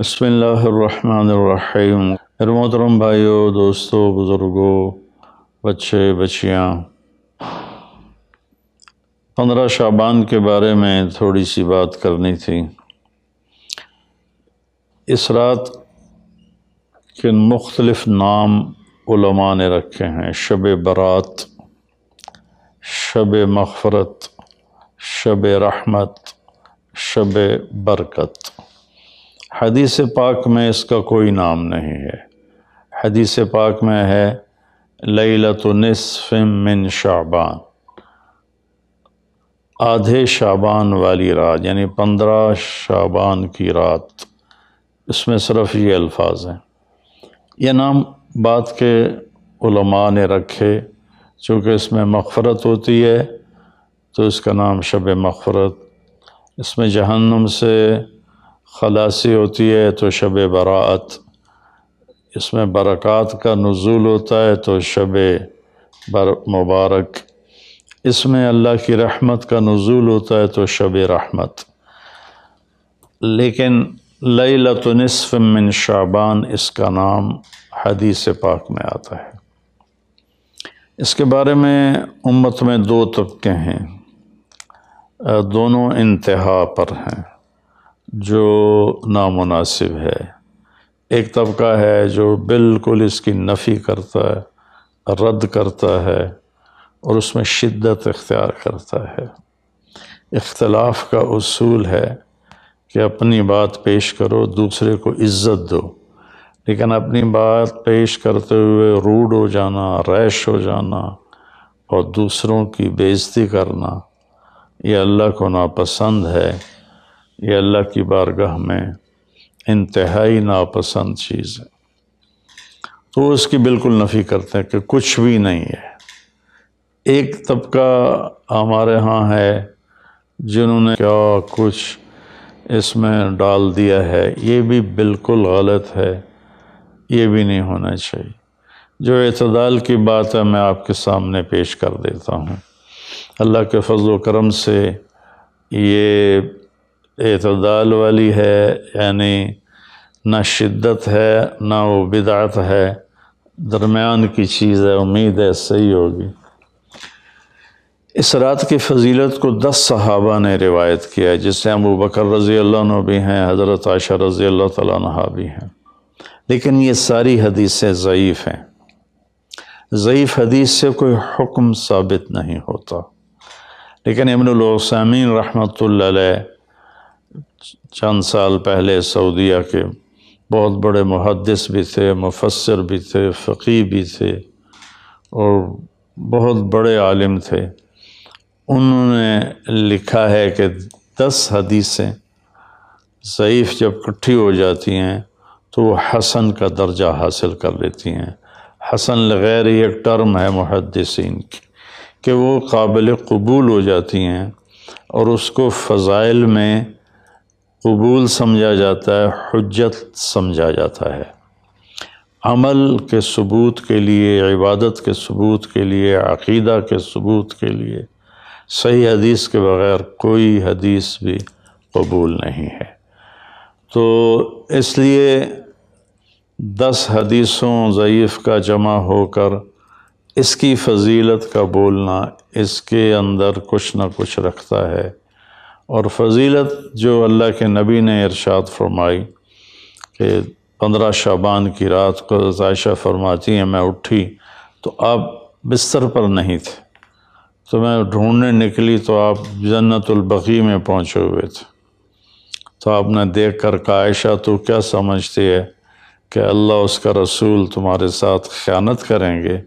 بسم اللہ الرحمن الرحیم میرے محترم بھائیوں دوستوں بزرگوں بچے بچیاں پندرہ شعبان کے بارے میں تھوڑی سی بات کرنی تھی اس رات کے مختلف نام علماء نے رکھے ہیں شب برات شب مغفرت شب رحمت شب برکت حدیث پاک میں اس کا کوئی نام نہیں ہے حدیث پاک میں ہے لیلت نصف من شعبان آدھے شعبان والی رات یعنی پندرہ شعبان کی رات اس میں صرف یہ الفاظ ہیں یہ نام بات کے علماء نے رکھے چونکہ اس میں مغفرت ہوتی ہے تو اس کا نام شب مغفرت اس میں جہنم سے خلاصی ہوتی ہے تو شب براعت اس میں برکات کا نزول ہوتا ہے تو شب بر مبارک اس میں اللہ کی رحمت کا نزول ہوتا ہے تو شب رحمت لیکن لیلت نصف من شعبان اس کا نام حدیث پاک میں آتا ہے اس کے بارے میں امت میں دو طبقے ہیں دونوں انتہا پر ہیں جو نامناسب ہے ایک طبقہ ہے جو بالکل اس کی نفی کرتا ہے رد کرتا ہے اور اس میں شدت اختیار کرتا ہے اختلاف کا اصول ہے کہ اپنی بات پیش کرو دوسرے کو عزت دو لیکن اپنی بات پیش کرتے ہوئے روڈ ہو جانا ریش ہو جانا اور دوسروں کی بےزتی کرنا یہ اللہ کو ناپسند ہے یہ اللہ کی بارگاہ میں انتہائی ناپسند چیز ہے تو اس کی بالکل نفی کرتے ہیں کہ کچھ بھی نہیں ہے ایک طبقہ ہمارے ہاں ہے جنہوں نے کیا کچھ اس میں ڈال دیا ہے یہ بھی بالکل غلط ہے یہ بھی نہیں ہونا چاہیے جو اعتدال کی بات ہے میں آپ کے سامنے پیش کر دیتا ہوں اللہ کے فضل و کرم سے یہ اعتدال والی ہے یعنی نہ شدت ہے نہ وہ بدعت ہے درمیان کی چیز ہے امید ہے صحیح ہوگی اس رات کی فضیلت کو دس صحابہ نے روایت کیا ہے جس سے ابو بکر رضی اللہ عنہ بھی ہیں حضرت عائشہ رضی اللہ تعالیٰ عنہ بھی ہیں لیکن یہ ساری حدیثیں ضعیف ہیں ضعیف حدیث سے کوئی حکم ثابت نہیں ہوتا لیکن امن العثمین رحمۃ اللہ علیہ چند سال پہلے سعودیہ کے بہت بڑے محدث بھی تھے مفسر بھی تھے فقی بھی تھے اور بہت بڑے عالم تھے انہوں نے لکھا ہے کہ دس حدیثیں ضعیف جب کٹھی ہو جاتی ہیں تو وہ حسن کا درجہ حاصل کر لیتی ہیں حسن لغیر ایک ٹرم ہے محدثین کی کہ وہ قابل قبول ہو جاتی ہیں اور اس کو فضائل میں قبول سمجھا جاتا ہے حجت سمجھا جاتا ہے عمل کے ثبوت کے لیے عبادت کے ثبوت کے لیے عقیدہ کے ثبوت کے لیے صحیح حدیث کے بغیر کوئی حدیث بھی قبول نہیں ہے تو اس لیے دس حدیثوں ضعیف کا جمع ہو کر اس کی فضیلت کا بولنا اس کے اندر کچھ نہ کچھ رکھتا ہے اور فضیلت جو اللہ کے نبی نے ارشاد فرمائی کہ پندرہ شعبان کی رات کو عائشہ فرماتی ہیں میں اٹھی تو آپ بستر پر نہیں تھے تو میں ڈھونڈنے نکلی تو آپ جنت البقی میں پہنچے ہوئے تھے تو آپ نے دیکھ کر کہا عائشہ تو کیا سمجھتی ہے کہ اللہ اس کا رسول تمہارے ساتھ خیانت کریں گے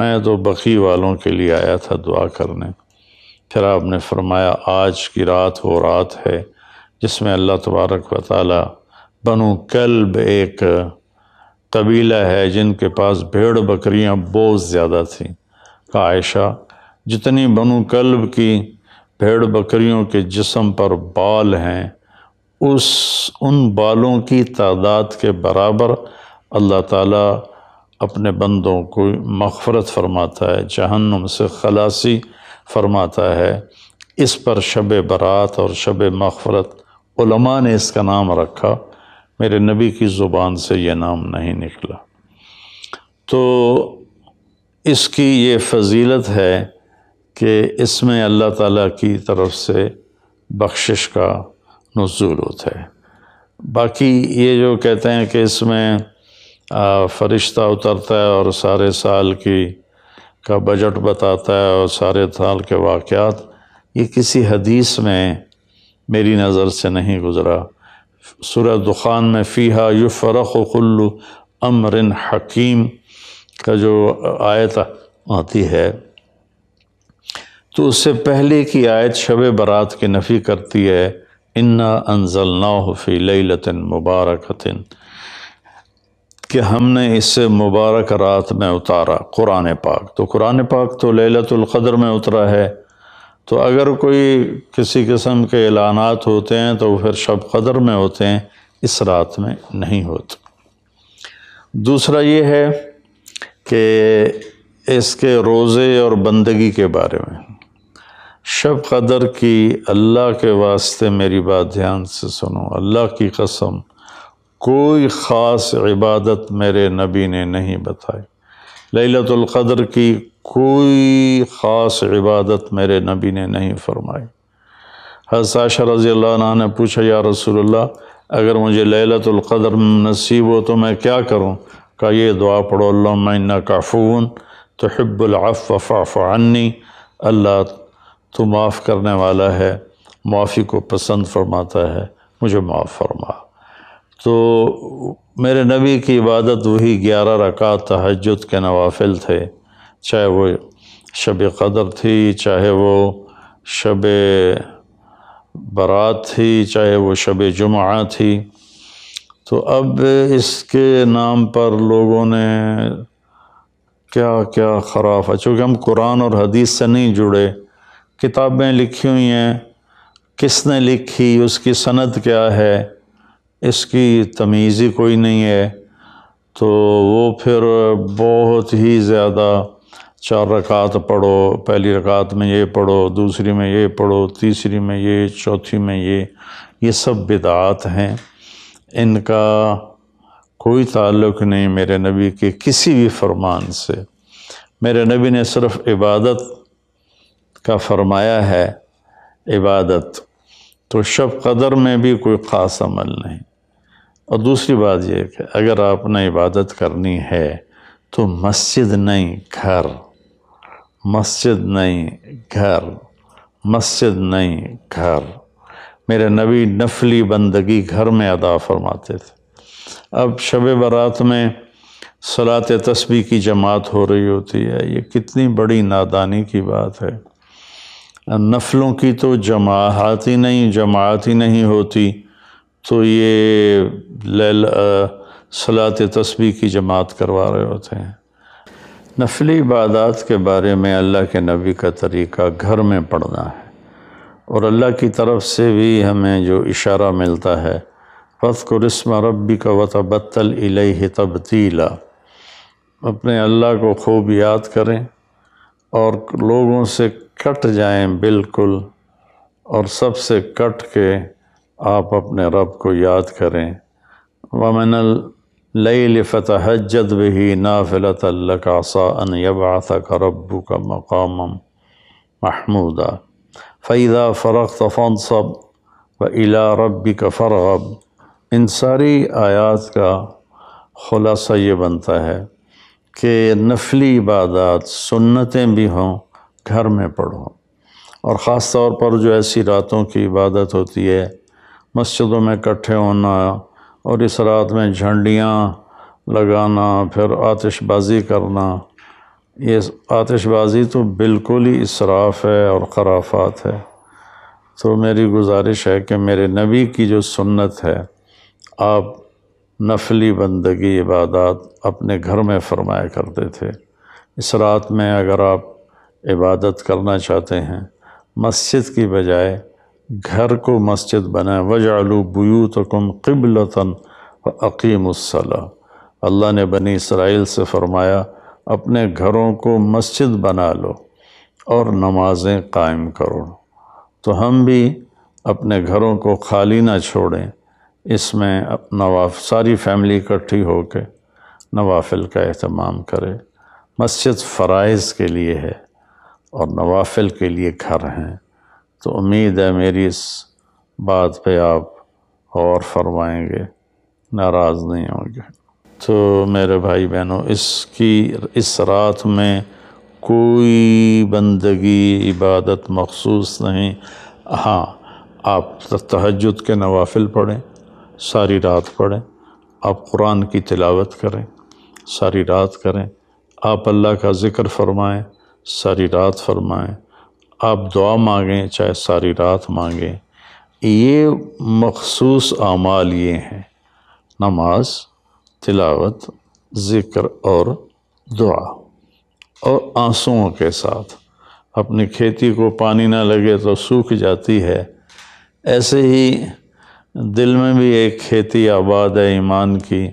میں تو بقی والوں کے لیے آیا تھا دعا کرنے پھر آپ نے فرمایا آج کی رات وہ رات ہے جس میں اللہ تبارک و تعالی بنو کلب ایک قبیلہ ہے جن کے پاس بھیڑ بکریاں بہت زیادہ تھیں عائشہ جتنی بنو کلب کی بھیڑ بکریوں کے جسم پر بال ہیں اس ان بالوں کی تعداد کے برابر اللہ تعالیٰ اپنے بندوں کو مغفرت فرماتا ہے جہنم سے خلاصی فرماتا ہے اس پر شب برات اور شب مغفرت علماء نے اس کا نام رکھا میرے نبی کی زبان سے یہ نام نہیں نکلا تو اس کی یہ فضیلت ہے کہ اس میں اللہ تعالیٰ کی طرف سے بخشش کا نزول ہوتا ہے باقی یہ جو کہتے ہیں کہ اس میں فرشتہ اترتا ہے اور سارے سال کی کا بجٹ بتاتا ہے اور سارے سال کے واقعات یہ کسی حدیث میں میری نظر سے نہیں گزرا سورہ دخان میں فیہا یفرخ کل امر حکیم کا جو آیت آتی ہے تو اس سے پہلے کی آیت شب برات کی نفی کرتی ہے انا انزلناہ فی لیلت مبارکتن کہ ہم نے اس سے مبارک رات میں اتارا قرآن پاک تو قرآن پاک تو للت القدر میں اترا ہے تو اگر کوئی کسی قسم کے اعلانات ہوتے ہیں تو پھر شب قدر میں ہوتے ہیں اس رات میں نہیں ہوتے دوسرا یہ ہے کہ اس کے روزے اور بندگی کے بارے میں شب قدر کی اللہ کے واسطے میری بات دھیان سے سنو اللہ کی قسم کوئی خاص عبادت میرے نبی نے نہیں بتائی للت القدر کی کوئی خاص عبادت میرے نبی نے نہیں فرمائی حسا رضی اللہ عنہ نے پوچھا یا رسول اللہ اگر مجھے للت القدر نصیب ہو تو میں کیا کروں کہا یہ دعا پڑھو اللہ کا کافون تحب العفو فعف عنی اللہ تو معاف کرنے والا ہے معافی کو پسند فرماتا ہے مجھے معاف فرما تو میرے نبی کی عبادت وہی گیارہ رکا تہجد کے نوافل تھے چاہے وہ شب قدر تھی چاہے وہ شب برات تھی چاہے وہ شب جمعہ تھی تو اب اس کے نام پر لوگوں نے کیا کیا ہے چونکہ ہم قرآن اور حدیث سے نہیں جڑے کتابیں لکھی ہوئی ہیں کس نے لکھی اس کی سند کیا ہے اس کی تمیزی کوئی نہیں ہے تو وہ پھر بہت ہی زیادہ چار رکعت پڑھو پہلی رکعت میں یہ پڑھو دوسری میں یہ پڑھو تیسری میں یہ چوتھی میں یہ یہ سب بدعات ہیں ان کا کوئی تعلق نہیں میرے نبی کے کسی بھی فرمان سے میرے نبی نے صرف عبادت کا فرمایا ہے عبادت تو شب قدر میں بھی کوئی خاص عمل نہیں اور دوسری بات یہ کہ اگر آپ نے عبادت کرنی ہے تو مسجد نہیں گھر مسجد نہیں گھر مسجد نہیں گھر میرے نبی نفلی بندگی گھر میں ادا فرماتے تھے اب شب برات میں صلاة تسبیح کی جماعت ہو رہی ہوتی ہے یہ کتنی بڑی نادانی کی بات ہے نفلوں کی تو جماعت ہی نہیں جماعت ہی نہیں ہوتی تو یہ للا تسبیح کی جماعت کروا رہے ہوتے ہیں نفلی عبادات کے بارے میں اللہ کے نبی کا طریقہ گھر میں پڑھنا ہے اور اللہ کی طرف سے بھی ہمیں جو اشارہ ملتا ہے وط کو رسم ربی کا وطبتل الہ تبدیلا اپنے اللہ کو خوب یاد کریں اور لوگوں سے کٹ جائیں بالکل اور سب سے کٹ کے آپ اپنے رب کو یاد کریں ومن اللیل فتحجد بہی نافلت ب عصا ان یبعثک ربک مقاما محمودا فَإِذَا فَرَغْتَ فَانْصَبْ وَإِلَىٰ رَبِّكَ فَرْغَبْ ان ساری آیات کا خلاصہ یہ بنتا ہے کہ نفلی عبادات سنتیں بھی ہوں گھر میں پڑھو اور خاص طور پر جو ایسی راتوں کی عبادت ہوتی ہے مسجدوں میں اکٹھے ہونا اور اس رات میں جھنڈیاں لگانا پھر آتش بازی کرنا یہ آتش بازی تو بالکل ہی اصراف ہے اور خرافات ہے تو میری گزارش ہے کہ میرے نبی کی جو سنت ہے آپ نفلی بندگی عبادات اپنے گھر میں فرمایا کرتے تھے اس رات میں اگر آپ عبادت کرنا چاہتے ہیں مسجد کی بجائے گھر کو مسجد بنائیں وجعلوا بیوتکم کم قبلتاً و عقیم الصلاح اللہ نے بنی اسرائیل سے فرمایا اپنے گھروں کو مسجد بنا لو اور نمازیں قائم کرو تو ہم بھی اپنے گھروں کو خالی نہ چھوڑیں اس میں ساری فیملی اکٹھی ہو کے نوافل کا اہتمام کرے مسجد فرائض کے لیے ہے اور نوافل کے لیے گھر ہیں تو امید ہے میری اس بات پہ آپ اور فرمائیں گے ناراض نہیں ہوں گے تو میرے بھائی بہنوں اس کی اس رات میں کوئی بندگی عبادت مخصوص نہیں ہاں آپ تحجد کے نوافل پڑھیں ساری رات پڑھیں آپ قرآن کی تلاوت کریں ساری رات کریں آپ اللہ کا ذکر فرمائیں ساری رات فرمائیں آپ دعا مانگیں چاہے ساری رات مانگیں یہ مخصوص اعمال یہ ہیں نماز تلاوت ذکر اور دعا اور آنسوؤں کے ساتھ اپنی کھیتی کو پانی نہ لگے تو سوکھ جاتی ہے ایسے ہی دل میں بھی ایک کھیتی آباد ہے ایمان کی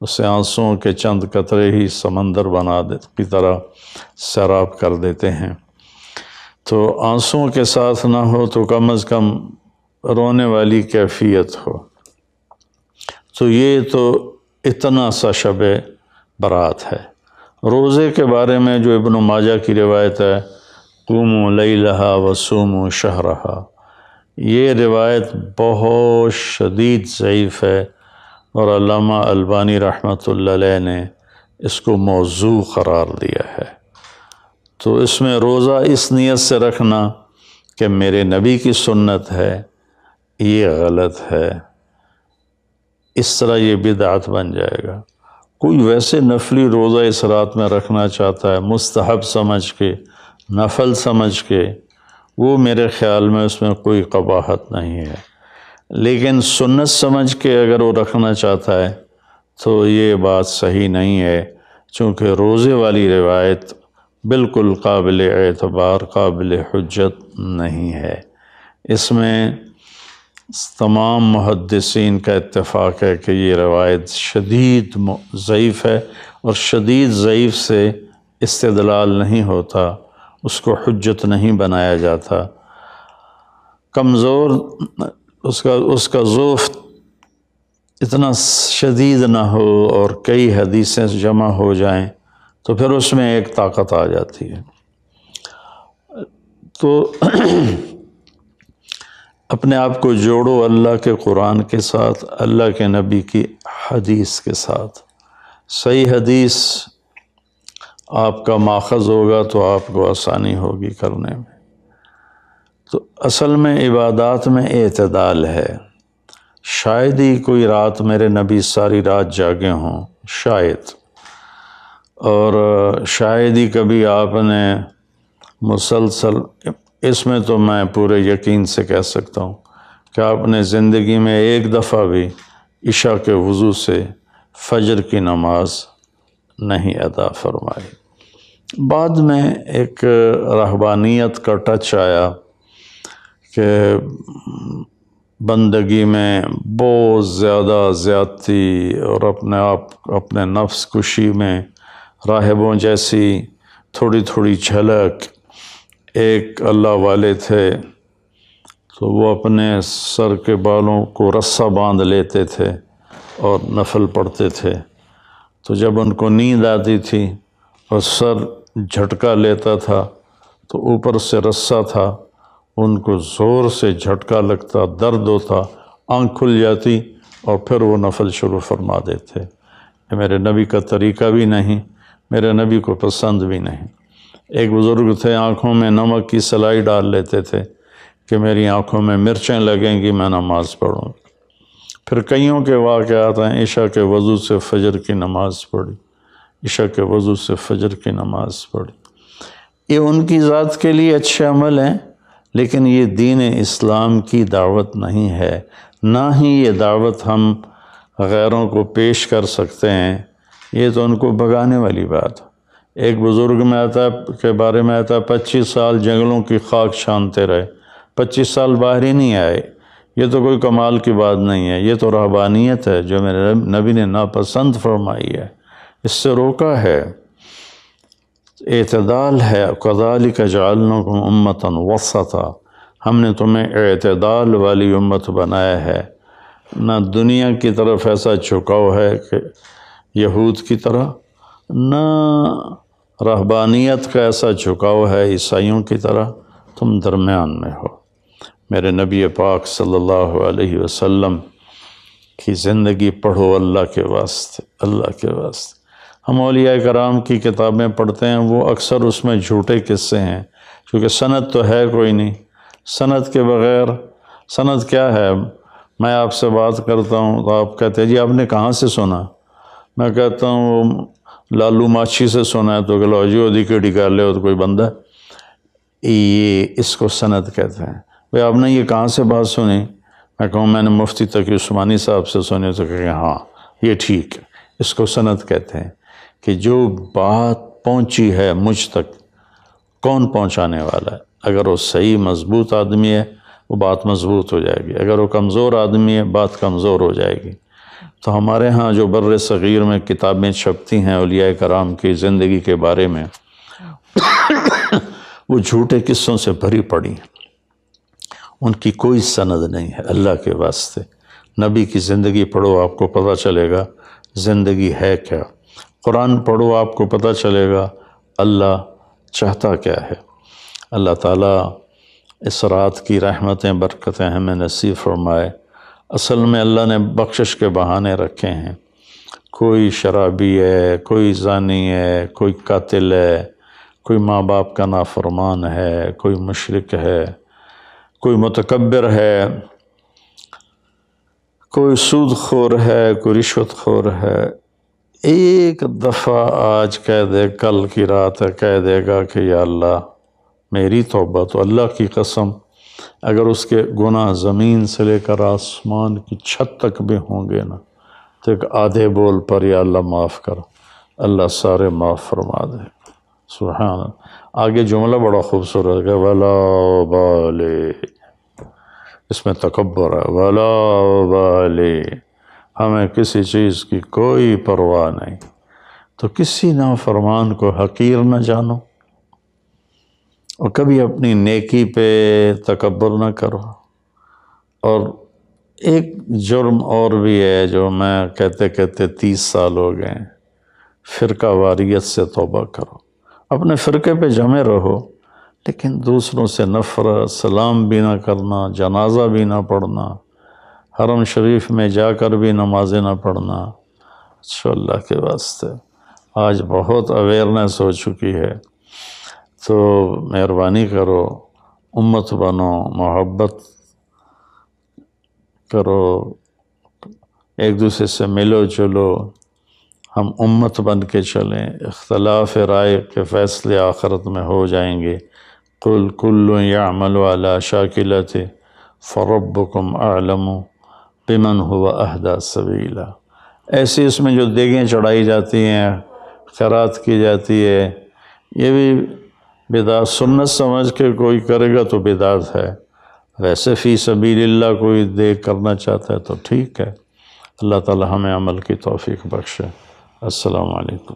اسے آنسوؤں کے چند کترے ہی سمندر بنا کی طرح سیراب کر دیتے ہیں تو آنسوں کے ساتھ نہ ہو تو کم از کم رونے والی کیفیت ہو تو یہ تو اتنا سا شب برات ہے روزے کے بارے میں جو ابن ماجہ کی روایت ہے قوم و لئی و سوم و شہرہ یہ روایت بہت شدید ضعیف ہے اور علامہ البانی رحمۃ علیہ نے اس کو موضوع قرار دیا ہے تو اس میں روزہ اس نیت سے رکھنا کہ میرے نبی کی سنت ہے یہ غلط ہے اس طرح یہ بدعات بن جائے گا کوئی ویسے نفلی روزہ اس رات میں رکھنا چاہتا ہے مستحب سمجھ کے نفل سمجھ کے وہ میرے خیال میں اس میں کوئی قباحت نہیں ہے لیکن سنت سمجھ کے اگر وہ رکھنا چاہتا ہے تو یہ بات صحیح نہیں ہے چونکہ روزے والی روایت بالکل قابل اعتبار قابل حجت نہیں ہے اس میں تمام محدثین کا اتفاق ہے کہ یہ روایت شدید ضعیف ہے اور شدید ضعیف سے استدلال نہیں ہوتا اس کو حجت نہیں بنایا جاتا کمزور اس کا اس کا ظوف اتنا شدید نہ ہو اور کئی حدیثیں جمع ہو جائیں تو پھر اس میں ایک طاقت آ جاتی ہے تو اپنے آپ کو جوڑو اللہ کے قرآن کے ساتھ اللہ کے نبی کی حدیث کے ساتھ صحیح حدیث آپ کا ماخذ ہوگا تو آپ کو آسانی ہوگی کرنے میں تو اصل میں عبادات میں اعتدال ہے شاید ہی کوئی رات میرے نبی ساری رات جاگے ہوں شاید اور شاید ہی کبھی آپ نے مسلسل اس میں تو میں پورے یقین سے کہہ سکتا ہوں کہ آپ نے زندگی میں ایک دفعہ بھی عشاء کے وضو سے فجر کی نماز نہیں ادا فرمائی بعد میں ایک رہبانیت کا ٹچ آیا کہ بندگی میں بہت زیادہ زیادتی اور اپنے آپ اپنے نفس کشی میں راہبوں جیسی تھوڑی تھوڑی جھلک ایک اللہ والے تھے تو وہ اپنے سر کے بالوں کو رسہ باندھ لیتے تھے اور نفل پڑھتے تھے تو جب ان کو نیند آتی تھی اور سر جھٹکا لیتا تھا تو اوپر سے رسہ تھا ان کو زور سے جھٹکا لگتا درد ہوتا آنکھ کھل جاتی اور پھر وہ نفل شروع فرما دیتے یہ میرے نبی کا طریقہ بھی نہیں میرے نبی کو پسند بھی نہیں ایک بزرگ تھے آنکھوں میں نمک کی سلائی ڈال لیتے تھے کہ میری آنکھوں میں مرچیں لگیں گی میں نماز پڑھوں گی پھر کئیوں کے واقعات ہیں عشاء کے وضو سے فجر کی نماز پڑھی عشاء کے وضو سے فجر کی نماز پڑھی یہ ان کی ذات کے لیے اچھے عمل ہیں لیکن یہ دین اسلام کی دعوت نہیں ہے نہ ہی یہ دعوت ہم غیروں کو پیش کر سکتے ہیں یہ تو ان کو بھگانے والی بات ایک بزرگ میں آتا ہے بارے میں آتا ہے پچیس سال جنگلوں کی خاک چھانتے رہے پچیس سال باہر ہی نہیں آئے یہ تو کوئی کمال کی بات نہیں ہے یہ تو رہبانیت ہے جو میرے نبی نے ناپسند فرمائی ہے اس سے روکا ہے اعتدال ہے قزال کا جالنوں کو امتاً انوسہ ہم نے تمہیں اعتدال والی امت بنایا ہے نہ دنیا کی طرف ایسا چھکاؤ ہے کہ یہود کی طرح نہ رہبانیت کا ایسا جھکاؤ ہے عیسائیوں کی طرح تم درمیان میں ہو میرے نبی پاک صلی اللہ علیہ وسلم کی زندگی پڑھو اللہ کے واسطے اللہ کے واسطے ہم اولیاء کرام کی کتابیں پڑھتے ہیں وہ اکثر اس میں جھوٹے قصے ہیں کیونکہ سند تو ہے کوئی نہیں سند کے بغیر سند کیا ہے میں آپ سے بات کرتا ہوں تو آپ کہتے ہیں جی آپ نے کہاں سے سنا میں کہتا ہوں وہ لالو ماچھی سے سنا ہے تو جی کیڑی کر لے تو کوئی بندہ اس کو سند کہتے ہیں بھائی آپ نے یہ کہاں سے بات سنی میں کہوں میں نے مفتی تقی عثمانی صاحب سے سنی تو کہ ہاں یہ ٹھیک ہے اس کو سند کہتے ہیں کہ جو بات پہنچی ہے مجھ تک کون پہنچانے والا ہے اگر وہ صحیح مضبوط آدمی ہے وہ بات مضبوط ہو جائے گی اگر وہ کمزور آدمی ہے بات کمزور ہو جائے گی تو ہمارے ہاں جو بر صغیر میں کتابیں چھپتی ہیں اولیاء کرام کی زندگی کے بارے میں وہ جھوٹے قصوں سے بھری پڑی ہیں ان کی کوئی سند نہیں ہے اللہ کے واسطے نبی کی زندگی پڑھو آپ کو پتہ چلے گا زندگی ہے کیا قرآن پڑھو آپ کو پتہ چلے گا اللہ چاہتا کیا ہے اللہ تعالیٰ اس رات کی رحمتیں برکتیں ہمیں نصیب فرمائے اصل میں اللہ نے بخشش کے بہانے رکھے ہیں کوئی شرابی ہے کوئی زانی ہے کوئی قاتل ہے کوئی ماں باپ کا نافرمان ہے کوئی مشرق ہے کوئی متکبر ہے کوئی سود خور ہے کوئی رشوت خور ہے ایک دفعہ آج کہہ دے کل کی رات ہے کہہ دے گا کہ یا اللہ میری توبہ تو اللہ کی قسم اگر اس کے گناہ زمین سے لے کر آسمان کی چھت تک بھی ہوں گے نا تو ایک آدھے بول پر یا اللہ معاف کر اللہ سارے معاف فرما دے سبحان آگے جملہ بڑا خوبصورت ہے ولا بالے اس میں تکبر ہے ولا بالے ہمیں کسی چیز کی کوئی پرواہ نہیں تو کسی نافرمان فرمان کو حقیر نہ جانو اور کبھی اپنی نیکی پہ تکبر نہ کرو اور ایک جرم اور بھی ہے جو میں کہتے کہتے تیس سال ہو گئے فرقہ واریت سے توبہ کرو اپنے فرقے پہ جمے رہو لیکن دوسروں سے نفر سلام بھی نہ کرنا جنازہ بھی نہ پڑھنا حرم شریف میں جا کر بھی نمازیں نہ پڑھنا اچھا کے واسطے آج بہت اویئرنیس ہو چکی ہے تو مہربانی کرو امت بنو محبت کرو ایک دوسرے سے ملو جلو ہم امت بن کے چلیں اختلاف رائے کے فیصلے آخرت میں ہو جائیں گے کل کل یا عمل والا شاکلت فروب کم عالم بمن ہوا عہدہ سبیلا ایسی اس میں جو دیگیں چڑھائی جاتی ہیں خیرات کی جاتی ہے یہ بھی بدعت سنت سمجھ کے کوئی کرے گا تو بدعت ہے ویسے فی سبیل اللہ کوئی دیکھ کرنا چاہتا ہے تو ٹھیک ہے اللہ تعالی ہمیں عمل کی توفیق بخشے السلام علیکم